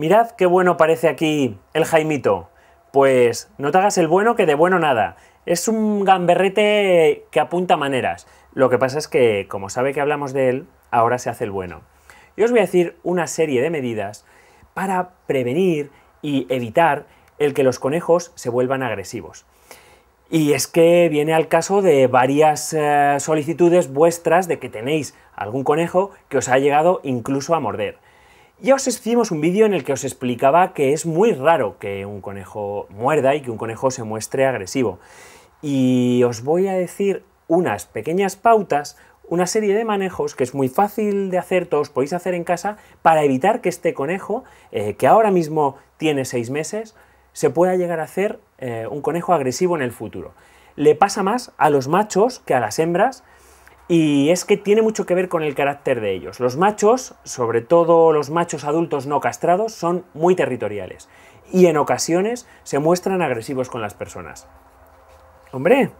Mirad qué bueno parece aquí el Jaimito. Pues no te hagas el bueno que de bueno nada. Es un gamberrete que apunta maneras. Lo que pasa es que, como sabe que hablamos de él, ahora se hace el bueno. Yo os voy a decir una serie de medidas para prevenir y evitar el que los conejos se vuelvan agresivos. Y es que viene al caso de varias eh, solicitudes vuestras de que tenéis algún conejo que os ha llegado incluso a morder. Ya os hicimos un vídeo en el que os explicaba que es muy raro que un conejo muerda y que un conejo se muestre agresivo. Y os voy a decir unas pequeñas pautas, una serie de manejos que es muy fácil de hacer, todos podéis hacer en casa, para evitar que este conejo, eh, que ahora mismo tiene seis meses, se pueda llegar a hacer eh, un conejo agresivo en el futuro. Le pasa más a los machos que a las hembras, y es que tiene mucho que ver con el carácter de ellos. Los machos, sobre todo los machos adultos no castrados, son muy territoriales y en ocasiones se muestran agresivos con las personas. Hombre,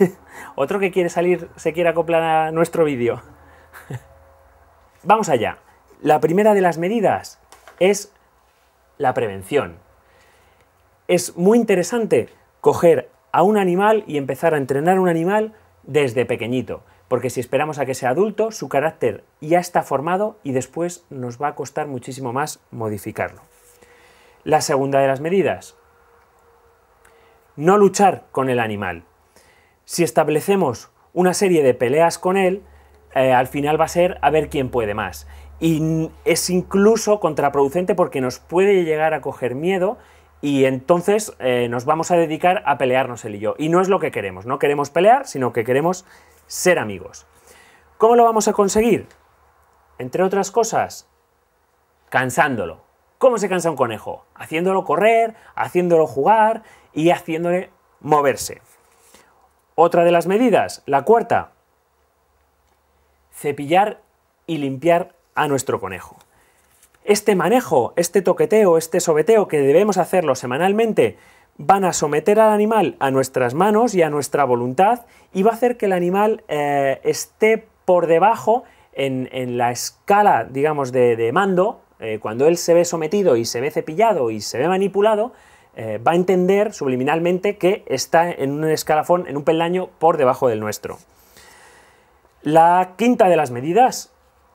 otro que quiere salir se quiere acoplar a nuestro vídeo. Vamos allá. La primera de las medidas es la prevención. Es muy interesante coger a un animal y empezar a entrenar a un animal desde pequeñito porque si esperamos a que sea adulto, su carácter ya está formado y después nos va a costar muchísimo más modificarlo. La segunda de las medidas, no luchar con el animal. Si establecemos una serie de peleas con él, eh, al final va a ser a ver quién puede más. Y es incluso contraproducente porque nos puede llegar a coger miedo y entonces eh, nos vamos a dedicar a pelearnos él y yo. Y no es lo que queremos, no queremos pelear, sino que queremos ser amigos. ¿Cómo lo vamos a conseguir? Entre otras cosas, cansándolo. ¿Cómo se cansa un conejo? Haciéndolo correr, haciéndolo jugar y haciéndole moverse. Otra de las medidas, la cuarta, cepillar y limpiar a nuestro conejo. Este manejo, este toqueteo, este sobeteo que debemos hacerlo semanalmente, van a someter al animal a nuestras manos y a nuestra voluntad y va a hacer que el animal eh, esté por debajo en, la escala, digamos, de, mando, eh, cuando él se ve sometido y se ve cepillado y se ve manipulado, eh, va a entender subliminalmente que está en un escalafón, en un peldaño por debajo del nuestro. La quinta de las medidas,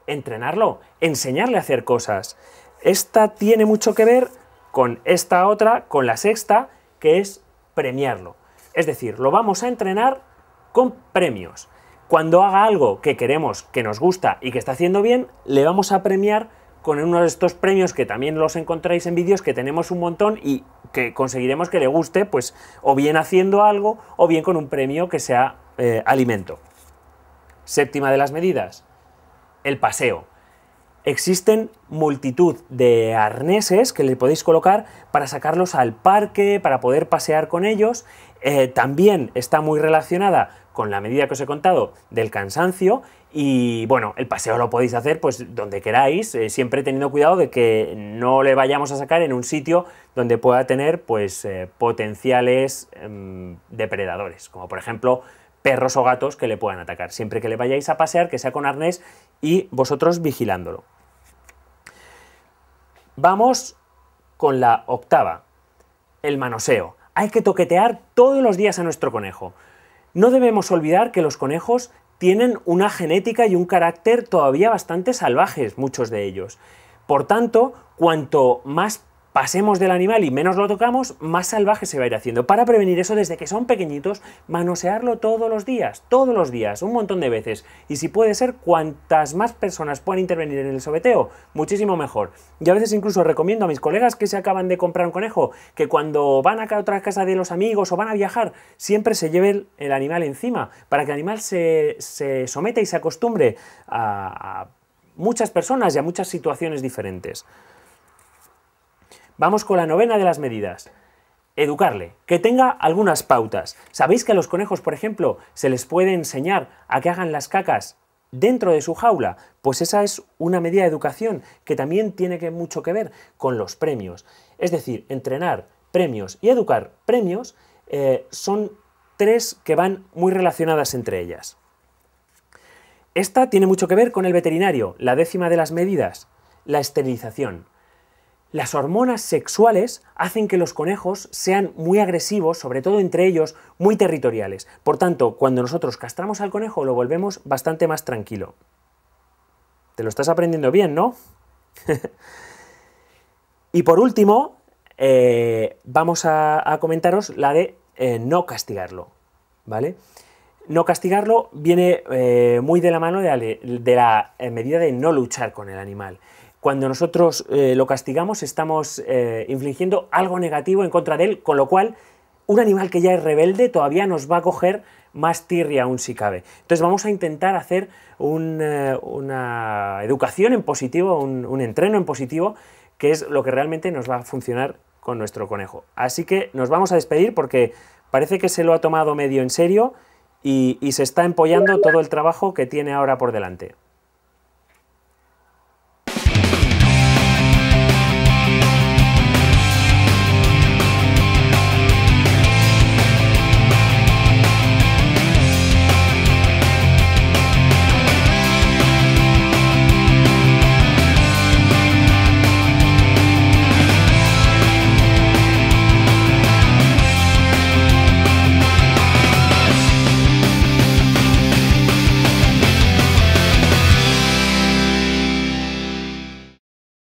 entrenarlo, enseñarle a hacer cosas. Esta tiene mucho que ver con esta otra, con la sexta, que es premiarlo. Es decir, lo vamos a entrenar con premios. Cuando haga algo que queremos, que nos gusta y que está haciendo bien, le vamos a premiar con uno de estos premios que también los encontráis en vídeos que tenemos un montón y que conseguiremos que le guste, pues o bien haciendo algo o bien con un premio que sea eh, alimento. Séptima de las medidas, el paseo. Existen multitud de arneses que le podéis colocar para sacarlos al parque, para poder pasear con ellos. Eh, también está muy relacionada con la medida que os he contado del cansancio y bueno, el paseo lo podéis hacer pues donde queráis, eh, siempre teniendo cuidado de que no le vayamos a sacar en un sitio donde pueda tener pues eh, potenciales em, depredadores, como por ejemplo perros o gatos que le puedan atacar. Siempre que le vayáis a pasear, que sea con arnés y vosotros vigilándolo. Vamos con la octava, el manoseo. Hay que toquetear todos los días a nuestro conejo. No debemos olvidar que los conejos tienen una genética y un carácter todavía bastante salvajes, muchos de ellos. Por tanto, cuanto más pasemos del animal y menos lo tocamos, más salvaje se va a ir haciendo. Para prevenir eso, desde que son pequeñitos, manosearlo todos los días, todos los días, un montón de veces. Y si puede ser, cuantas más personas puedan intervenir en el sobeteo, muchísimo mejor. Y a veces incluso recomiendo a mis colegas que se acaban de comprar un conejo, que cuando van a otra casa de los amigos o van a viajar, siempre se lleve el animal encima, para que el animal se, se someta y se acostumbre a muchas personas y a muchas situaciones diferentes. Vamos con la novena de las medidas. Educarle, que tenga algunas pautas. ¿Sabéis que a los conejos, por ejemplo, se les puede enseñar a que hagan las cacas dentro de su jaula? Pues esa es una medida de educación que también tiene mucho que ver con los premios. Es decir, entrenar premios y educar premios eh, son tres que van muy relacionadas entre ellas. Esta tiene mucho que ver con el veterinario, la décima de las medidas, la esterilización. Las hormonas sexuales hacen que los conejos sean muy agresivos, sobre todo entre ellos, muy territoriales. Por tanto, cuando nosotros castramos al conejo lo volvemos bastante más tranquilo. Te lo estás aprendiendo bien, ¿no? y por último, eh, vamos a, comentaros la de eh, no castigarlo, ¿vale? No castigarlo viene eh, muy de la mano de la medida de no luchar con el animal cuando nosotros eh, lo castigamos estamos eh, infligiendo algo negativo en contra de él, con lo cual un animal que ya es rebelde todavía nos va a coger más tirria aún si cabe. Entonces vamos a intentar hacer eh, una educación en positivo, un, entreno en positivo, que es lo que realmente nos va a funcionar con nuestro conejo. Así que nos vamos a despedir porque parece que se lo ha tomado medio en serio y se está empollando todo el trabajo que tiene ahora por delante.